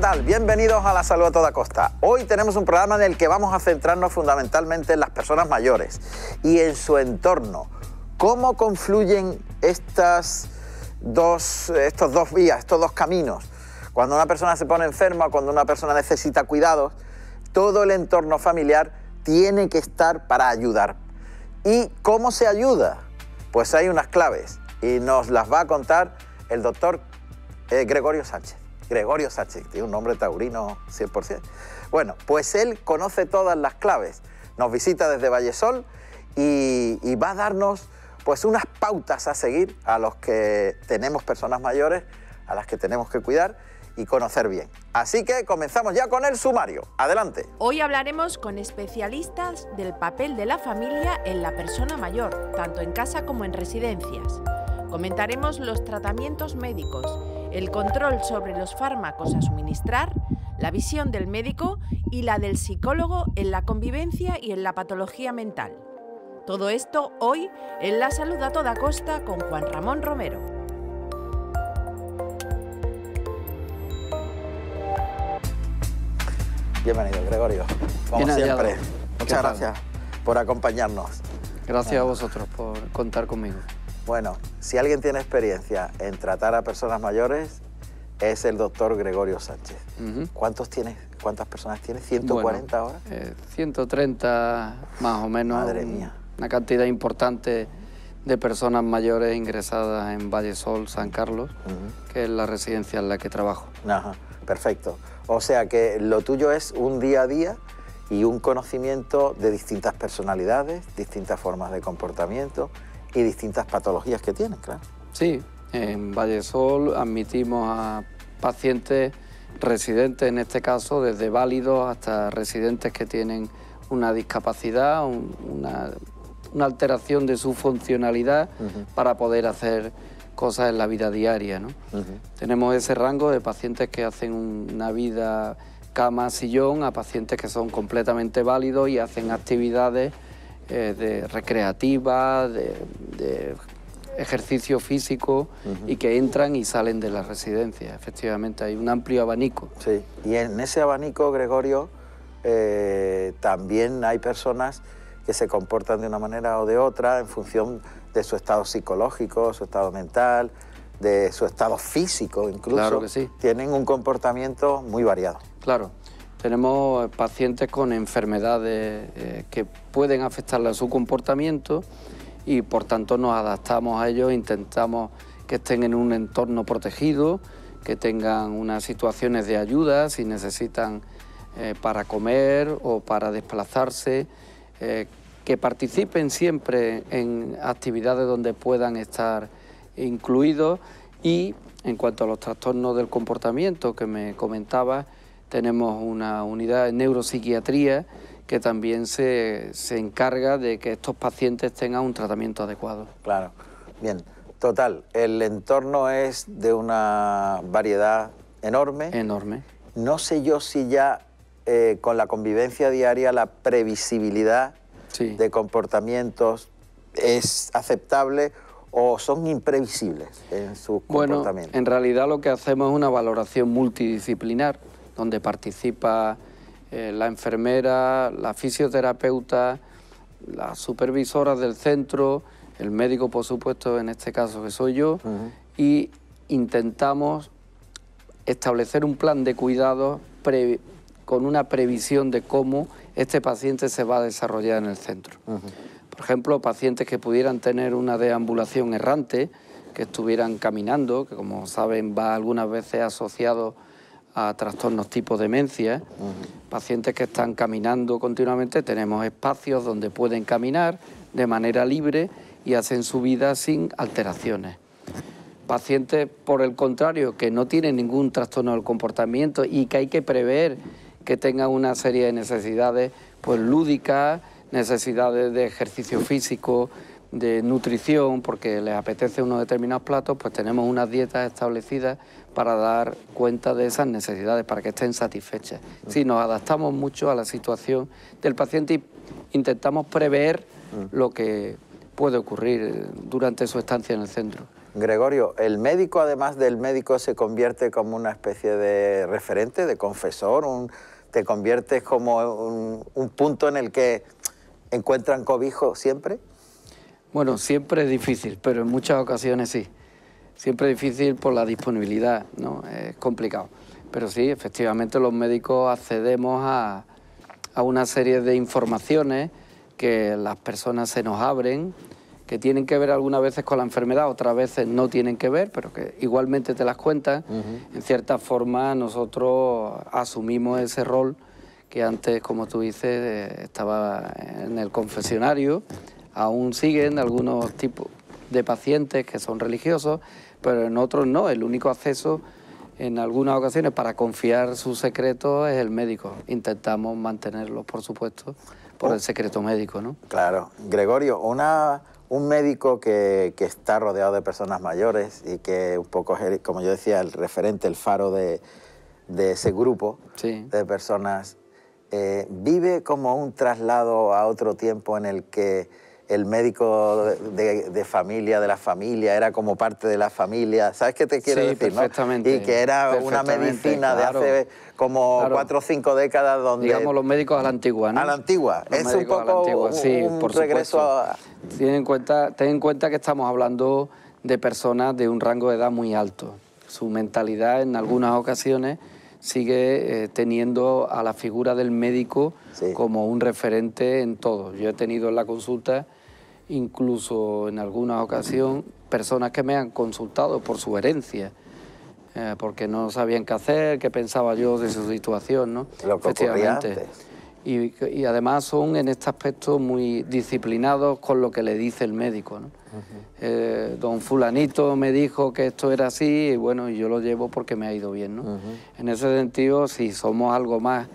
tal? Bienvenidos a La Salud a Toda Costa. Hoy tenemos un programa en el que vamos a centrarnos fundamentalmente en las personas mayores y en su entorno. ¿Cómo confluyen estas dos, estos dos vías, estos dos caminos? Cuando una persona se pone enferma, cuando una persona necesita cuidados, todo el entorno familiar tiene que estar para ayudar. ¿Y cómo se ayuda? Pues hay unas claves y nos las va a contar el doctor eh, Gregorio Sánchez. Gregorio Sánchez, tiene un nombre taurino 100%. Bueno, pues él conoce todas las claves, nos visita desde Vallesol y, y va a darnos pues unas pautas a seguir a los que tenemos personas mayores, a las que tenemos que cuidar y conocer bien. Así que comenzamos ya con el sumario. Adelante. Hoy hablaremos con especialistas del papel de la familia en la persona mayor, tanto en casa como en residencias. Comentaremos los tratamientos médicos el control sobre los fármacos a suministrar, la visión del médico y la del psicólogo en la convivencia y en la patología mental. Todo esto hoy en La Salud a Toda Costa con Juan Ramón Romero. Bienvenido, Gregorio. Como siempre, muchas gracias por acompañarnos. Gracias a vosotros por contar conmigo. Bueno, si alguien tiene experiencia en tratar a personas mayores, es el doctor Gregorio Sánchez. ¿Cuántos tienes, ¿Cuántas personas tienes? ¿140 ahora? 130 eh, más o menos. Madre mía. Una cantidad importante de personas mayores ingresadas en Vallesol, San Carlos, que es la residencia en la que trabajo. Ajá, perfecto. O sea que lo tuyo es un día a día y un conocimiento de distintas personalidades, distintas formas de comportamiento, y distintas patologías que tienen, claro. Sí, en Vallesol admitimos a pacientes residentes, en este caso desde válidos hasta residentes que tienen una discapacidad, una, alteración de su funcionalidad para poder hacer cosas en la vida diaria. ¿no? Tenemos ese rango de pacientes que hacen una vida cama, sillón, a pacientes que son completamente válidos y hacen actividades eh, de recreativa, de, ejercicio físico y que entran y salen de la residencia. Efectivamente, hay un amplio abanico. Sí, y en ese abanico, Gregorio, eh, también hay personas que se comportan de una manera o de otra en función de su estado psicológico, su estado mental, de su estado físico incluso. Claro que sí. Tienen un comportamiento muy variado. Claro, tenemos pacientes con enfermedades eh, que pueden afectarle a su comportamiento y por tanto nos adaptamos a ellos, intentamos que estén en un entorno protegido, que tengan unas situaciones de ayuda si necesitan eh, para comer o para desplazarse, eh, que participen siempre en actividades donde puedan estar incluidos y en cuanto a los trastornos del comportamiento que me comentaba, tenemos una unidad de neuropsiquiatría que también se, se encarga de que estos pacientes tengan un tratamiento adecuado. Claro, bien. Total, el entorno es de una variedad enorme. Enorme. No sé yo si ya eh, con la convivencia diaria la previsibilidad de comportamientos es aceptable o son imprevisibles en sus bueno, En realidad lo que hacemos es una valoración multidisciplinar donde participa eh, la enfermera, la fisioterapeuta, las supervisoras del centro, el médico, por supuesto, en este caso que soy yo, y intentamos establecer un plan de cuidado con una previsión de cómo este paciente se va a desarrollar en el centro. Por ejemplo, pacientes que pudieran tener una deambulación errante, que estuvieran caminando, que como saben va algunas veces asociado a trastornos tipo demencia, pacientes que están caminando continuamente, tenemos espacios donde pueden caminar de manera libre y hacen su vida sin alteraciones. Pacientes, por el contrario, que no tienen ningún trastorno del comportamiento y que hay que prever que tengan una serie de necesidades pues, lúdicas, necesidades de ejercicio físico, de nutrición, porque les apetece unos determinados platos, pues tenemos unas dietas establecidas para dar cuenta de esas necesidades, para que estén satisfechas. Mm. Si nos adaptamos mucho a la situación del paciente y intentamos prever mm. lo que puede ocurrir durante su estancia en el centro. Gregorio, el médico, además del médico, se convierte como una especie de referente, de confesor, te conviertes como un punto en el que encuentran cobijo siempre. Bueno, siempre es difícil, pero en muchas ocasiones sí. Siempre difícil por la disponibilidad, ¿no? Es complicado. Pero sí, efectivamente los médicos accedemos a, a una serie de informaciones que las personas se nos abren, que tienen que ver algunas veces con la enfermedad, otras veces no tienen que ver, pero que igualmente te las cuentan. En cierta forma nosotros asumimos ese rol que antes, como tú dices, eh, estaba en el confesionario, aún siguen algunos tipos, de pacientes que son religiosos, pero en otros no. El único acceso en algunas ocasiones para confiar su secreto es el médico. Intentamos mantenerlos, por supuesto, por oh. el secreto médico. ¿no? Claro. Gregorio, una, un médico que, está rodeado de personas mayores y que un poco como yo decía, el referente, el faro de, ese grupo de personas, eh, vive como un traslado a otro tiempo en el que el médico de, familia, de la familia, era como parte de la familia. ¿Sabes qué te quiero decir? ¿no? Y que era una medicina de hace como cuatro o cinco décadas donde... Digamos los médicos a la antigua, ¿no? A la antigua. es un poco sí, por regreso a... Ten en, cuenta, ten en cuenta que estamos hablando de personas de un rango de edad muy alto. Su mentalidad en algunas ocasiones sigue eh, teniendo a la figura del médico como un referente en todo. Yo he tenido en la consulta incluso en alguna ocasión personas que me han consultado por su herencia, eh, porque no sabían qué hacer, qué pensaba yo de su situación, ¿no? Efectivamente. Y, además son en este aspecto muy disciplinados con lo que le dice el médico. ¿no? Eh, don fulanito me dijo que esto era así y bueno, yo lo llevo porque me ha ido bien. ¿no? En ese sentido, si somos algo más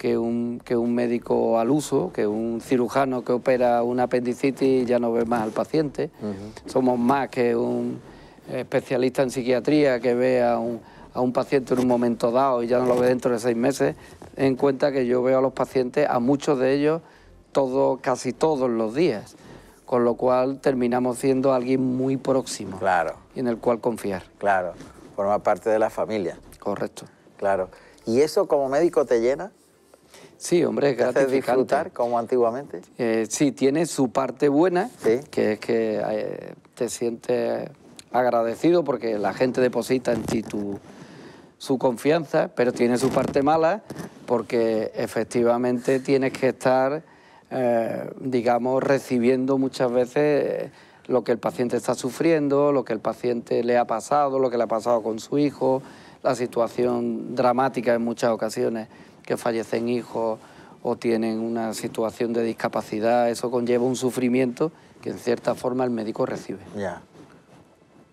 que un, que un médico al uso, que un cirujano que opera un apendicitis ...y ya no ve más al paciente. Somos más que un especialista en psiquiatría que ve a un, paciente en un momento dado y ya no lo ve dentro de seis meses. En cuenta que yo veo a los pacientes, a muchos de ellos, todo, casi todos los días, con lo cual terminamos siendo alguien muy próximo claro. y en el cual confiar. Claro, forma parte de la familia. Correcto. Claro. ¿Y eso como médico te llena? Sí, hombre, ¿gracias disfrutar como antiguamente? Eh, sí, tiene su parte buena, que es que eh, te sientes agradecido porque la gente deposita en ti su confianza, pero tiene su parte mala porque efectivamente tienes que estar, eh, digamos, recibiendo muchas veces lo que el paciente está sufriendo, lo que el paciente le ha pasado, lo que le ha pasado con su hijo, la situación dramática en muchas ocasiones que fallecen hijos o tienen una situación de discapacidad, eso conlleva un sufrimiento que en cierta forma el médico recibe. Ya.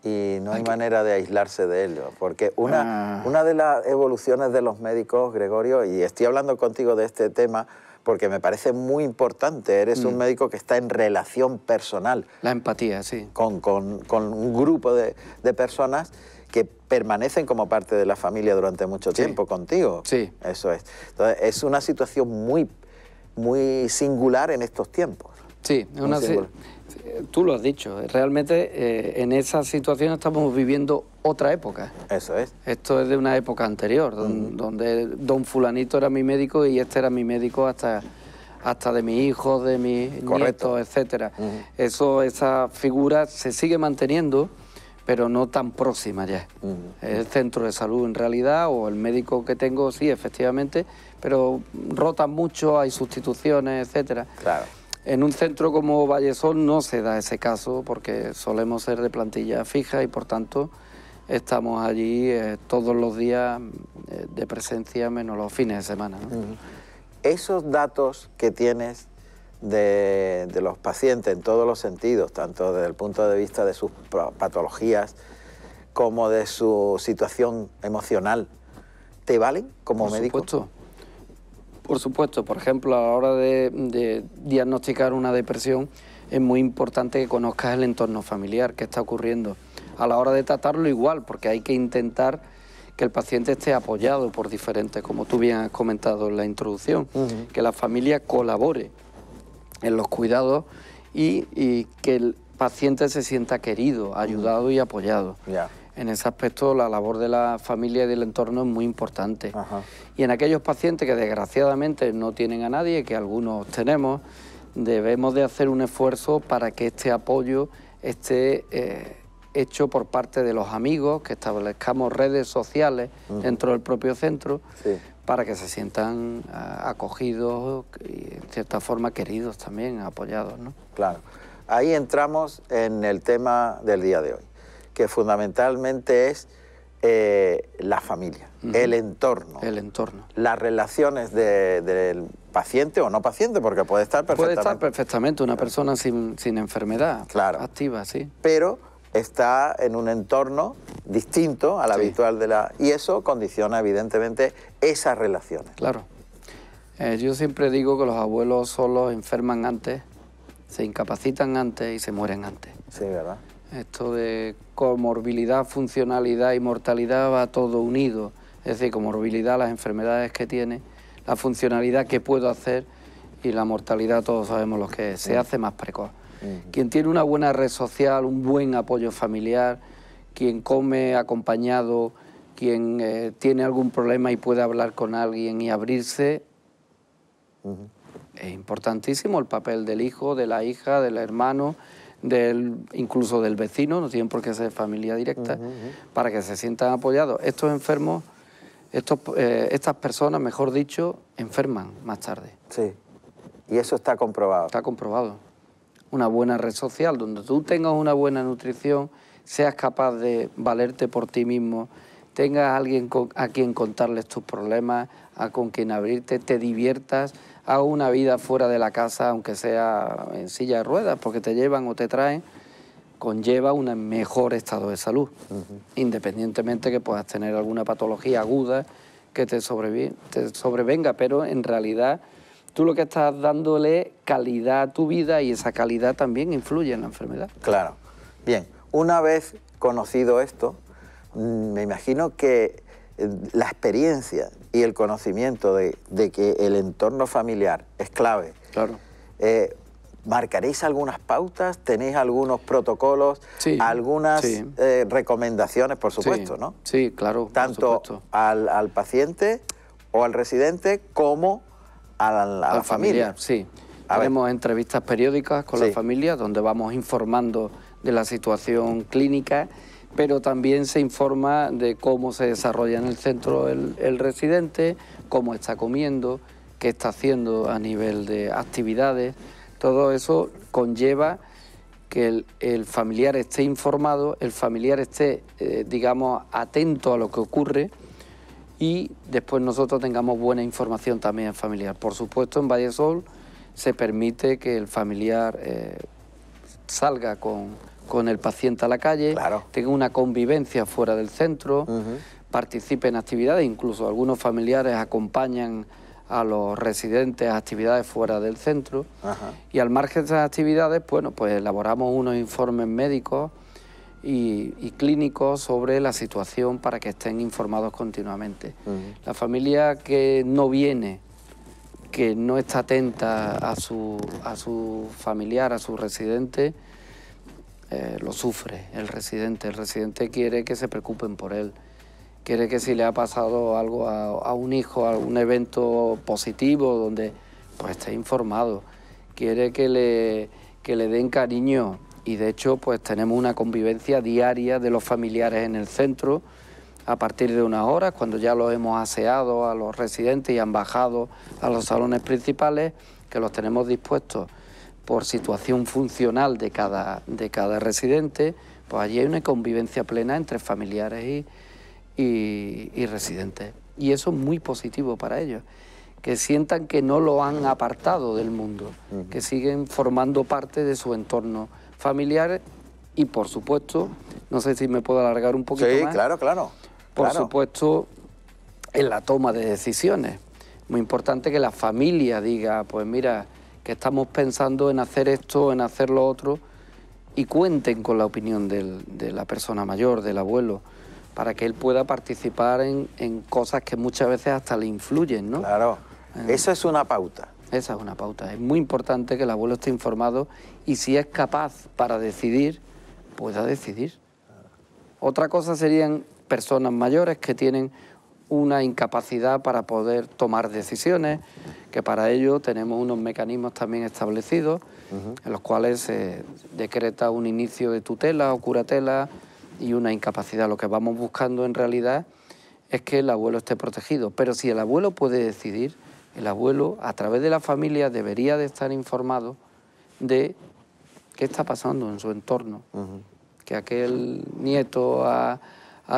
Y no hay manera de aislarse de ello, porque ah. una, de las evoluciones de los médicos, Gregorio, y estoy hablando contigo de este tema, porque me parece muy importante. Eres un mm. médico que está en relación personal. La empatía, sí. Con, un grupo de, de personas que permanecen como parte de la familia durante mucho tiempo contigo. Sí. Eso es. Entonces, es una situación muy, muy singular en estos tiempos. Sí, es una, tú lo has dicho. Realmente eh, en esa situación estamos viviendo otra época. Eso es. Esto es de una época anterior, mm. donde don fulanito era mi médico y este era mi médico hasta hasta de mi hijo, de mi Correcto. etc. etcétera. Eso, esa figura se sigue manteniendo pero no tan próxima ya. El centro de salud en realidad o el médico que tengo, sí, efectivamente, pero rotan mucho, hay sustituciones, etcétera. Claro. En un centro como Vallesol no se da ese caso porque solemos ser de plantilla fija y por tanto estamos allí eh, todos los días eh, de presencia menos los fines de semana. Esos datos que tienes de, los pacientes en todos los sentidos, tanto desde el punto de vista de sus patologías como de su situación emocional, ¿te valen como médico? Por Supuesto. Por supuesto, por ejemplo, a la hora de, diagnosticar una depresión es muy importante que conozcas el entorno familiar, qué está ocurriendo. A la hora de tratarlo igual, porque hay que intentar que el paciente esté apoyado por diferentes, como tú bien has comentado en la introducción, que la familia colabore en los cuidados y, que el paciente se sienta querido, ayudado y apoyado. En ese aspecto la labor de la familia y del entorno es muy importante. Y en aquellos pacientes que desgraciadamente no tienen a nadie, que algunos tenemos, debemos de hacer un esfuerzo para que este apoyo esté eh, hecho por parte de los amigos, que establezcamos redes sociales dentro del propio centro, para que se sientan ah, acogidos y en cierta forma queridos también, apoyados. ¿no? Claro. Ahí entramos en el tema del día de hoy, que fundamentalmente es eh, la familia, el entorno. El entorno. Las relaciones del paciente o no paciente, porque puede estar perfectamente. Puede estar perfectamente una persona sin, enfermedad activa, sí. Pero está en un entorno distinto al habitual de la... Y eso condiciona evidentemente esas relaciones. Claro. Eh, yo siempre digo que los abuelos solos enferman antes, se incapacitan antes y se mueren antes. Sí, ¿verdad? Esto de comorbilidad, funcionalidad y mortalidad va todo unido. Es decir, comorbilidad, las enfermedades que tiene, la funcionalidad que puedo hacer y la mortalidad todos sabemos lo que es. Se hace más precoz. Quien tiene una buena red social, un buen apoyo familiar, quien come acompañado, quien eh, tiene algún problema y puede hablar con alguien y abrirse, es importantísimo el papel del hijo, de la hija, del hermano, del, incluso del vecino, no tienen por qué ser familia directa, para que se sientan apoyados. Estos enfermos, eh, estas personas, mejor dicho, enferman más tarde. Sí, y eso está comprobado. Está comprobado una buena red social, donde tú tengas una buena nutrición, seas capaz de valerte por ti mismo, tengas a alguien a quien contarles tus problemas, a con quien abrirte, te diviertas, haga una vida fuera de la casa, aunque sea en silla de ruedas, porque te llevan o te traen, conlleva un mejor estado de salud, independientemente que puedas tener alguna patología aguda que te sobrevenga, pero en realidad tú lo que estás dándole calidad a tu vida y esa calidad también influye en la enfermedad. Claro. Bien, una vez conocido esto, mm, me imagino que eh, la experiencia y el conocimiento de, que el entorno familiar es clave. Claro. Eh, ¿Marcaréis algunas pautas? ¿Tenéis algunos protocolos? Sí, algunas eh, recomendaciones, por supuesto, ¿no? Sí, claro. Tanto al paciente o al residente como a la, familia. Sí, entrevistas periódicas con la familia donde vamos informando de la situación clínica, pero también se informa de cómo se desarrolla en el centro el, residente, cómo está comiendo, qué está haciendo a nivel de actividades. Todo eso conlleva que el, familiar esté informado, el familiar esté, eh, digamos, atento a lo que ocurre y después nosotros tengamos buena información también familiar. Por supuesto, en Valle Sol... se permite que el familiar eh, salga con, el paciente a la calle, tenga una convivencia fuera del centro, participe en actividades, incluso algunos familiares acompañan a los residentes a actividades fuera del centro. Y al margen de esas actividades, bueno, pues elaboramos unos informes médicos y, clínicos sobre la situación para que estén informados continuamente. La familia que no viene, que no está atenta a su, a su familiar, a su residente, eh, lo sufre el residente. El residente quiere que se preocupen por él. Quiere que si le ha pasado algo a, un hijo, a algún evento positivo, donde pues esté informado. Quiere que le, que le den cariño, y de hecho pues tenemos una convivencia diaria de los familiares en el centro a partir de unas horas, cuando ya los hemos aseado a los residentes y han bajado a los salones principales, que los tenemos dispuestos por situación funcional de cada, de cada residente, pues allí hay una convivencia plena entre familiares y, residentes. Y eso es muy positivo para ellos, que sientan que no lo han apartado del mundo, que siguen formando parte de su entorno familiares y por supuesto, no sé si me puedo alargar un poquito más. claro, claro. Por supuesto, en la toma de decisiones. Muy importante que la familia diga, pues mira, que estamos pensando en hacer esto, en hacer lo otro, y cuenten con la opinión de la persona mayor, del abuelo, para que él pueda participar en, cosas que muchas veces hasta le influyen, ¿no? Claro. Eh. Eso es una pauta. Esa es una pauta. Es muy importante que el abuelo esté informado y si es capaz para decidir, pueda decidir. Otra cosa serían personas mayores que tienen una incapacidad para poder tomar decisiones, que para ello tenemos unos mecanismos también establecidos, en los cuales se decreta un inicio de tutela o curatela y una incapacidad. Lo que vamos buscando en realidad es que el abuelo esté protegido, pero si el abuelo puede decidir, el abuelo, a través de la familia, debería de estar informado de qué está pasando en su entorno. Que aquel nieto ha,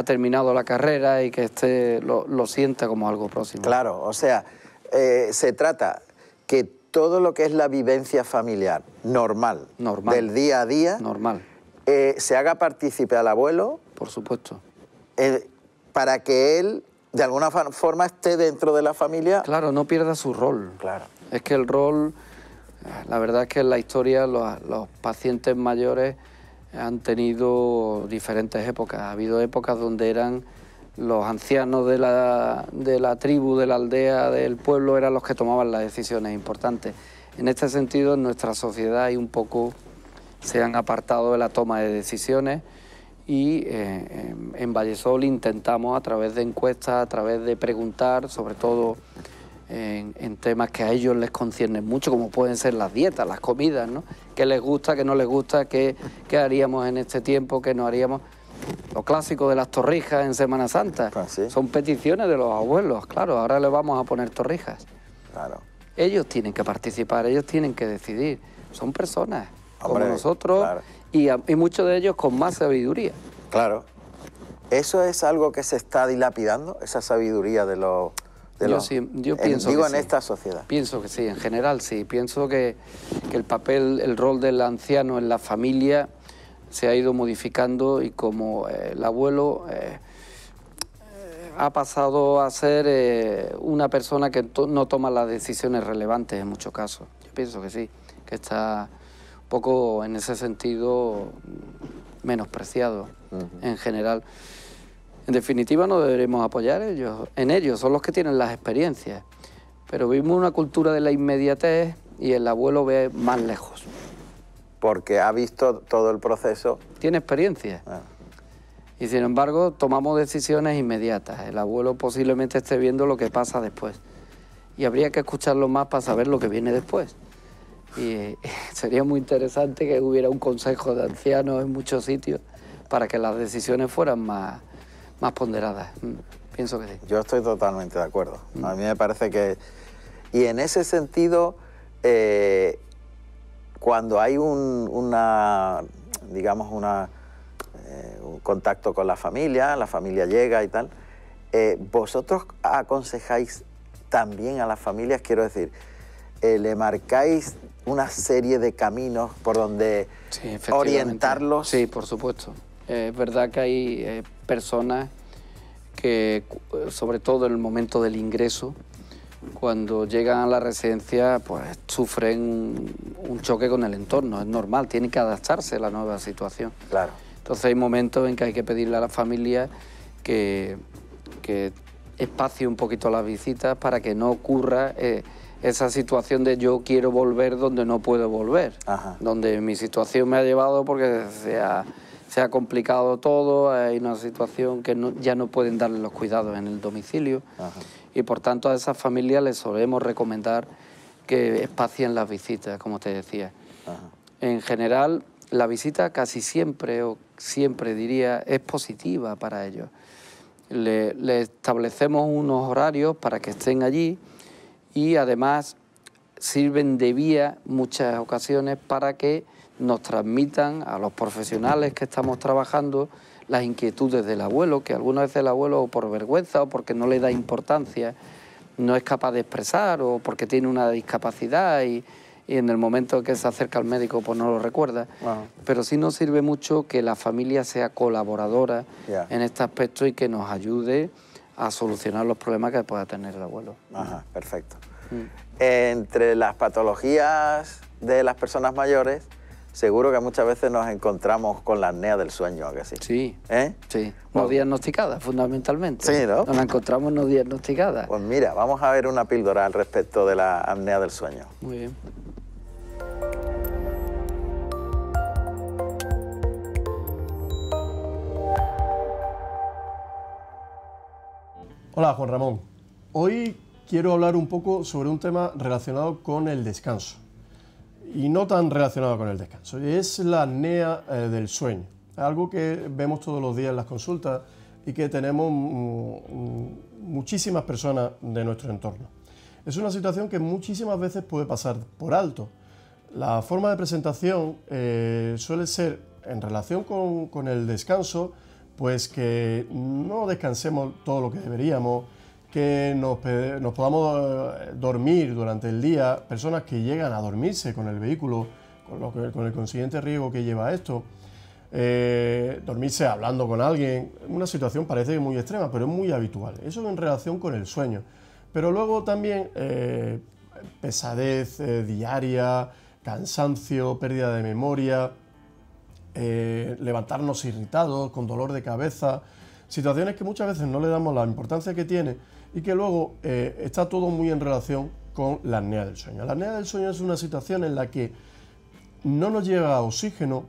terminado la carrera y que este lo, sienta como algo próximo. Claro, o sea, eh, se trata que todo lo que es la vivencia familiar normal, normal. del día a día, normal. Eh, se haga partícipe al abuelo. Por supuesto. Eh, para que él de alguna forma esté dentro de la familia. Claro, no pierda su rol. Claro. Es que el rol, eh, la verdad es que en la historia los, pacientes mayores han tenido diferentes épocas. Ha habido épocas donde eran los ancianos de la, de la tribu, de la aldea, del pueblo, eran los que tomaban las decisiones importantes. En este sentido, en nuestra sociedad hay un poco se han apartado de la toma de decisiones y eh, en Vallesol intentamos a través de encuestas, a través de preguntar, sobre todo en, temas que a ellos les conciernen mucho, como pueden ser las dietas, las comidas, ¿no? ¿Qué les gusta, qué no les gusta, qué, qué haríamos en este tiempo, qué no haríamos? Lo clásico de las torrijas en Semana Santa. Ah, Son peticiones de los abuelos, claro, ahora le vamos a poner torrijas. Claro. Ellos tienen que participar, ellos tienen que decidir. Son personas como nosotros y, muchos de ellos con más sabiduría. Claro. ¿Eso es algo que se está dilapidando, esa sabiduría de los... yo, sí, yo pienso digo en esta sociedad. Pienso que sí, en general sí. Pienso que, el papel, el rol del anciano en la familia se ha ido modificando y como eh, el abuelo eh, eh, ha pasado a ser una persona que no toma las decisiones relevantes en muchos casos. Yo pienso que sí, que está poco en ese sentido ...menospreciado... en general. En definitiva, no deberemos apoyar ellos, en ellos, son los que tienen las experiencias. Pero vimos una cultura de la inmediatez y el abuelo ve más lejos. Porque ha visto todo el proceso. Tiene experiencia. Ah. Y sin embargo, tomamos decisiones inmediatas. El abuelo posiblemente esté viendo lo que pasa después. Y habría que escucharlo más para saber lo que viene después. Y eh, sería muy interesante que hubiera un consejo de ancianos en muchos sitios para que las decisiones fueran más, más ponderadas. Mm, pienso que sí. Yo estoy totalmente de acuerdo. Mm. A mí me parece que... Y en ese sentido, eh, cuando hay un, una, digamos, una, eh, un contacto con la familia, la familia llega y tal, vosotros aconsejáis también a las familias, quiero decir, le marcáis una serie de caminos por donde orientarlos. Sí, por supuesto. Eh, es verdad que hay eh, personas que, eh, sobre todo en el momento del ingreso, cuando llegan a la residencia, pues sufren un choque con el entorno. Es normal, tiene que adaptarse a la nueva situación. Claro. Entonces hay momentos en que hay que pedirle a la familia que, que espacie un poquito las visitas para que no ocurra esa situación de yo quiero volver donde no puedo volver, donde mi situación me ha llevado porque se ha, se ha complicado todo, hay una situación que ya no pueden darle los cuidados en el domicilio y por tanto a esas familias les solemos recomendar que espacien las visitas, como te decía. En general, la visita casi siempre, o siempre diría, es positiva para ellos. Le, le establecemos unos horarios para que estén allí y además sirven de vía muchas ocasiones para que nos transmitan a los profesionales que estamos trabajando las inquietudes del abuelo, que algunas veces el abuelo por vergüenza o porque no le da importancia no es capaz de expresar o porque tiene una discapacidad y, en el momento que se acerca al médico pues no lo recuerda. Pero sí nos sirve mucho que la familia sea colaboradora en este aspecto y que nos ayude a solucionar los problemas que pueda tener el abuelo. Ajá, perfecto. Mm. Entre las patologías de las personas mayores, seguro que muchas veces nos encontramos con la apnea del sueño, ¿a que sí? Sí. ¿Eh? Sí. No diagnosticada, fundamentalmente. Sí, ¿no? Nos la encontramos no diagnosticada. Pues mira, vamos a ver una píldora al respecto de la apnea del sueño. Muy bien. Hola Juan Ramón, hoy quiero hablar un poco sobre un tema relacionado con el descanso y no tan relacionado con el descanso, es la nea eh, del sueño, algo que vemos todos los días en las consultas y que tenemos muchísimas personas de nuestro entorno. Es una situación que muchísimas veces puede pasar por alto. La forma de presentación eh, suele ser en relación con el descanso, pues que no descansemos todo lo que deberíamos, que nos, podamos eh, dormir durante el día, personas que llegan a dormirse con el vehículo, con, lo con el consiguiente riesgo que lleva esto, eh, dormirse hablando con alguien, una situación parece muy extrema, pero es muy habitual. Eso en relación con el sueño. Pero luego también eh, pesadez diaria, cansancio, pérdida de memoria, eh, levantarnos irritados, con dolor de cabeza, situaciones que muchas veces no le damos la importancia que tiene y que luego eh, está todo muy en relación con la apnea del sueño. La apnea del sueño es una situación en la que no nos llega oxígeno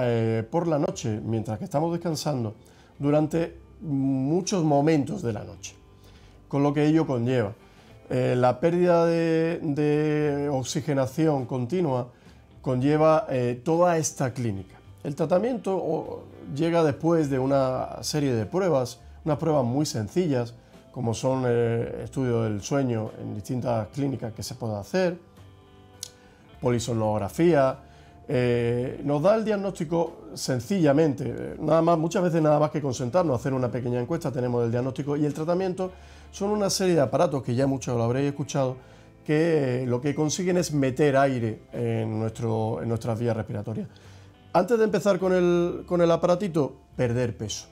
eh, por la noche mientras que estamos descansando durante muchos momentos de la noche, con lo que ello conlleva. la pérdida de oxigenación continua conlleva eh, toda esta clínica. El tratamiento llega después de una serie de pruebas, unas pruebas muy sencillas, como son el eh, estudio del sueño en distintas clínicas que se puede hacer, polisonografía, eh, nos da el diagnóstico sencillamente, nada más, muchas veces nada más que consentarnos, hacer una pequeña encuesta, tenemos el diagnóstico y el tratamiento son una serie de aparatos que ya muchos lo habréis escuchado, que lo que consiguen es meter aire en, nuestro, en nuestras vías respiratorias. Antes de empezar con el, con el aparatito, perder peso.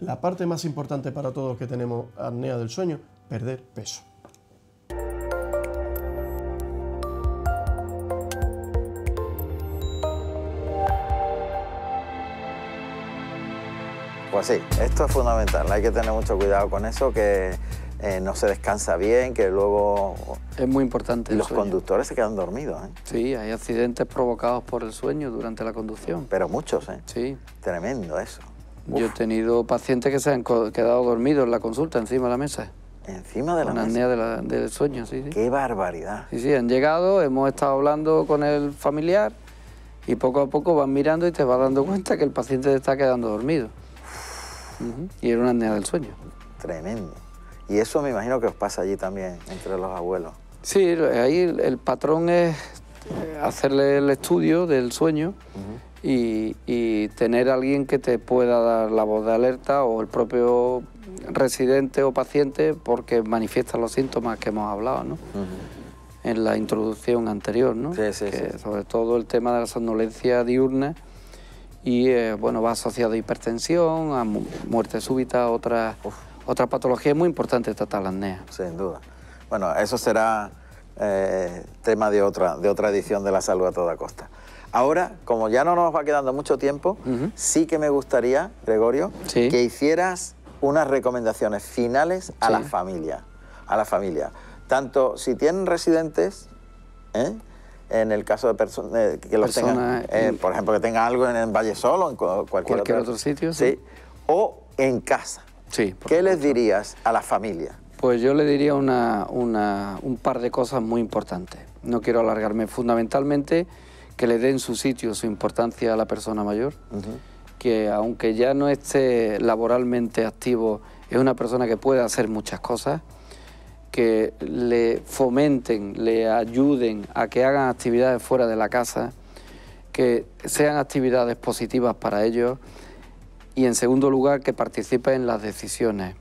La parte más importante para todos que tenemos apnea del sueño, perder peso. Pues sí, esto es fundamental, hay que tener mucho cuidado con eso, que eh, no se descansa bien, que luego... Es muy importante. los conductores se quedan dormidos. ¿eh? Sí, hay accidentes provocados por el sueño durante la conducción. Pero muchos, ¿eh? Sí. Tremendo eso. Yo he tenido pacientes que se han quedado dormidos en la consulta, encima de la mesa. Encima de la mesa. Una apnea del sueño, sí, sí. Qué barbaridad. Sí, sí, han llegado, hemos estado hablando con el familiar y poco a poco van mirando y te vas dando cuenta que el paciente está quedando dormido. Y era una apnea del sueño. Tremendo. Y eso me imagino que os pasa allí también, entre los abuelos. Sí, ahí el patrón es hacerle el estudio del sueño y, tener a alguien que te pueda dar la voz de alerta o el propio residente o paciente porque manifiesta los síntomas que hemos hablado ¿no? en la introducción anterior, ¿no? sí, sí, sobre todo el tema de la somnolencia diurna y eh, bueno, va asociado a hipertensión, a muerte súbita, a otras otra patología muy importante tratar la Sin duda. Bueno, eso será eh, tema de otra, de otra edición de La Salud a Toda Costa. Ahora, como ya no nos va quedando mucho tiempo, sí que me gustaría, Gregorio, que hicieras unas recomendaciones finales a la familia. A la familia. Tanto si tienen residentes, ¿eh? en el caso de personas eh, que los tengan, por ejemplo, que tengan algo en, el Valle Solo, en cualquier, otro, sitio, sí, o en casa. ¿Qué les dirías a la familia? Pues yo le diría un par de cosas muy importantes. No quiero alargarme. Fundamentalmente, que le den su sitio, su importancia a la persona mayor. Que aunque ya no esté laboralmente activo, es una persona que puede hacer muchas cosas que le fomenten, le ayuden a que hagan actividades fuera de la casa, que sean actividades positivas para ellos, y en segundo lugar que participen en las decisiones,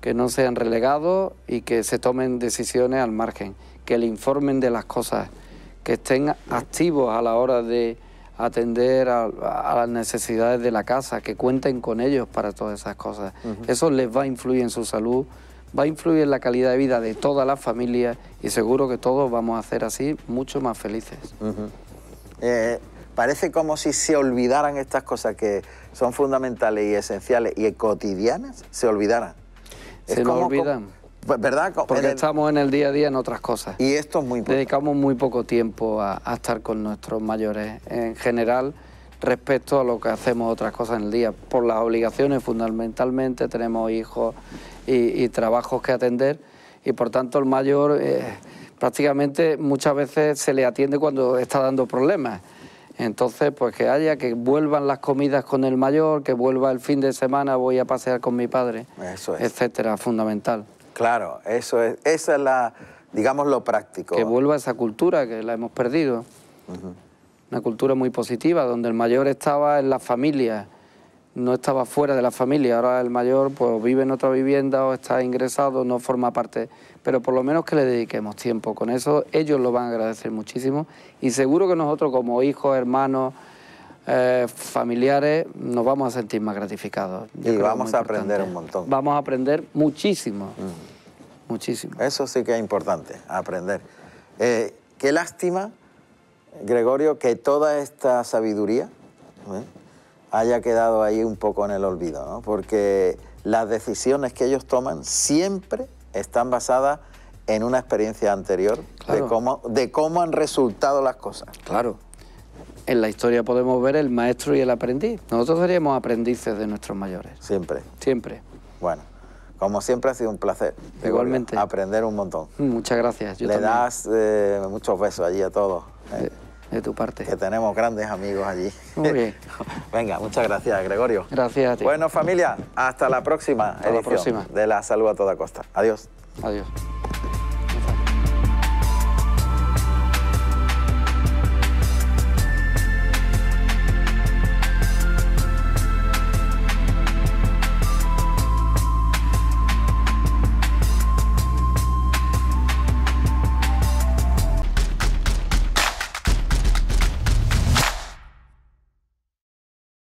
que no sean relegados y que se tomen decisiones al margen, que le informen de las cosas, que estén activos a la hora de atender a, las necesidades de la casa, que cuenten con ellos para todas esas cosas. Eso les va a influir en su salud, va a influir en la calidad de vida de toda la familia y seguro que todos vamos a ser así mucho más felices parece como si se olvidaran estas cosas que son fundamentales y esenciales y cotidianas, se olvidaran. Se nos olvidan. Pues, ¿Verdad? Porque estamos en el día a día en otras cosas. Y esto es muy Dedicamos muy poco tiempo a, estar con nuestros mayores en general respecto a lo que hacemos otras cosas en el día. Por las obligaciones fundamentalmente, tenemos hijos y, trabajos que atender y por tanto el mayor eh, prácticamente muchas veces se le atiende cuando está dando problemas. Entonces, pues que haya, que vuelvan las comidas con el mayor, que vuelva el fin de semana, voy a pasear con mi padre, etcétera, fundamental. Claro, eso es, esa es la, digamos, lo práctico. Que vuelva esa cultura que la hemos perdido. Una cultura muy positiva, donde el mayor estaba en las familias, no estaba fuera de la familia, ahora el mayor pues vive en otra vivienda o está ingresado, no forma parte, pero por lo menos que le dediquemos tiempo, con eso ellos lo van a agradecer muchísimo y seguro que nosotros como hijos, hermanos, eh, familiares, nos vamos a sentir más gratificados. y vamos a aprender un montón. Vamos a aprender muchísimo, mm. muchísimo. Eso sí que es importante, aprender. Eh, qué lástima, Gregorio, que toda esta sabiduría... ¿eh? haya quedado ahí un poco en el olvido, ¿no? porque las decisiones que ellos toman siempre están basadas en una experiencia anterior de, cómo, han resultado las cosas. Claro. En la historia podemos ver el maestro y el aprendiz. Nosotros seríamos aprendices de nuestros mayores. Siempre. Siempre. Bueno, como siempre ha sido un placer. Igualmente. Aprender un montón. Muchas gracias. Le das eh, muchos besos allí a todos. ¿eh? Eh, de tu parte. Que tenemos grandes amigos allí. Muy bien. Venga, muchas gracias, Gregorio. Gracias a ti. Bueno, familia, hasta la próxima edición la próxima. de La Salud a Toda Costa. Adiós. Adiós.